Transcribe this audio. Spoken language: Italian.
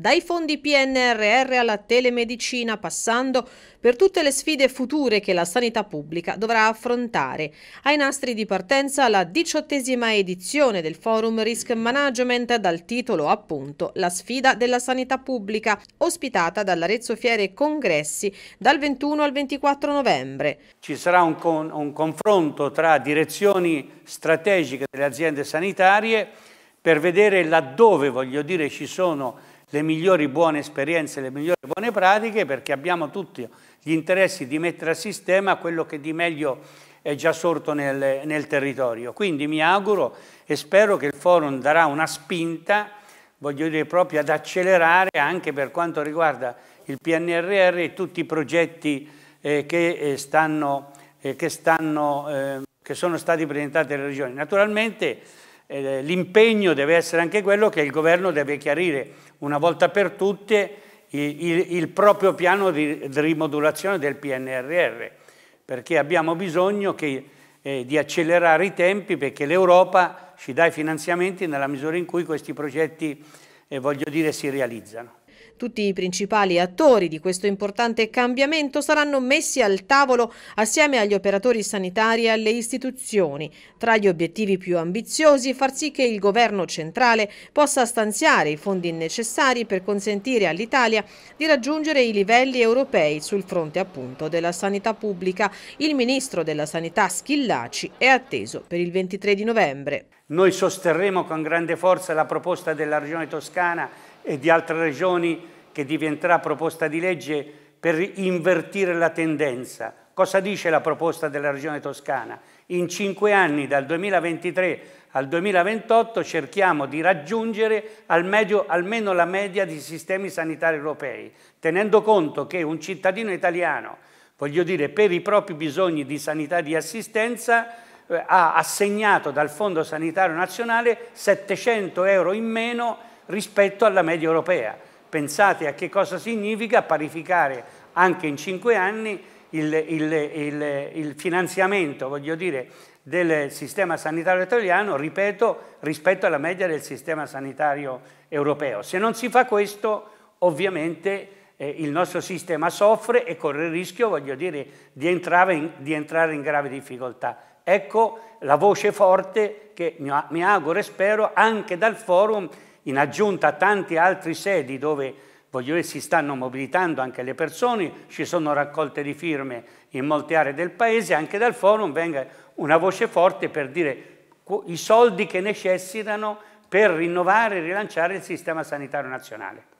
Dai fondi PNRR alla telemedicina, passando per tutte le sfide future che la sanità pubblica dovrà affrontare. Ai nastri di partenza la diciottesima edizione del Forum Risk Management dal titolo appunto La sfida della sanità pubblica, ospitata dall'Arezzo Fiere Congressi dal 21 al 24 novembre. Ci sarà un, con, un confronto tra direzioni strategiche delle aziende sanitarie per vedere laddove, voglio dire, ci sono le migliori buone esperienze, le migliori buone pratiche perché abbiamo tutti gli interessi di mettere a sistema quello che di meglio è già sorto nel, nel territorio. Quindi mi auguro e spero che il forum darà una spinta, voglio dire proprio ad accelerare anche per quanto riguarda il PNRR e tutti i progetti eh, che, eh, stanno, eh, che, stanno, eh, che, sono stati presentati alle regioni. Naturalmente eh, l'impegno deve essere anche quello che il governo deve chiarire una volta per tutte il, il, il proprio piano di, di, rimodulazione del PNRR, perché abbiamo bisogno che, eh, di accelerare i tempi perché l'Europa ci dà i finanziamenti nella misura in cui questi progetti, eh, voglio dire, si realizzano. Tutti i principali attori di questo importante cambiamento saranno messi al tavolo assieme agli operatori sanitari e alle istituzioni. Tra gli obiettivi più ambiziosi far sì che il governo centrale possa stanziare i fondi necessari per consentire all'Italia di raggiungere i livelli europei sul fronte appunto della sanità pubblica. Il ministro della sanità Schillaci è atteso per il 23 di novembre. Noi sosterremo con grande forza la proposta della Regione Toscana e di altre regioni che diventerà proposta di legge per invertire la tendenza. Cosa dice la proposta della regione toscana? In cinque anni, dal 2023 al 2028, cerchiamo di raggiungere al medio, almeno la media dei sistemi sanitari europei, tenendo conto che un cittadino italiano, voglio dire, per i propri bisogni di sanità e di assistenza, eh, ha assegnato dal Fondo Sanitario Nazionale 700 euro in meno rispetto alla media europea. Pensate a che cosa significa parificare anche in cinque anni il, il, il, il finanziamento, voglio dire, del sistema sanitario italiano, ripeto, rispetto alla media del sistema sanitario europeo. Se non si fa questo, ovviamente eh, il nostro sistema soffre e corre il rischio, voglio dire, di entrare in, di entrare in grave difficoltà. Ecco la voce forte che mi auguro e spero anche dal forum in aggiunta a tanti altri sedi dove voglio dire, si stanno mobilitando anche le persone, ci sono raccolte di firme in molte aree del paese, anche dal forum venga una voce forte per dire i soldi che necessitano per rinnovare e rilanciare il sistema sanitario nazionale.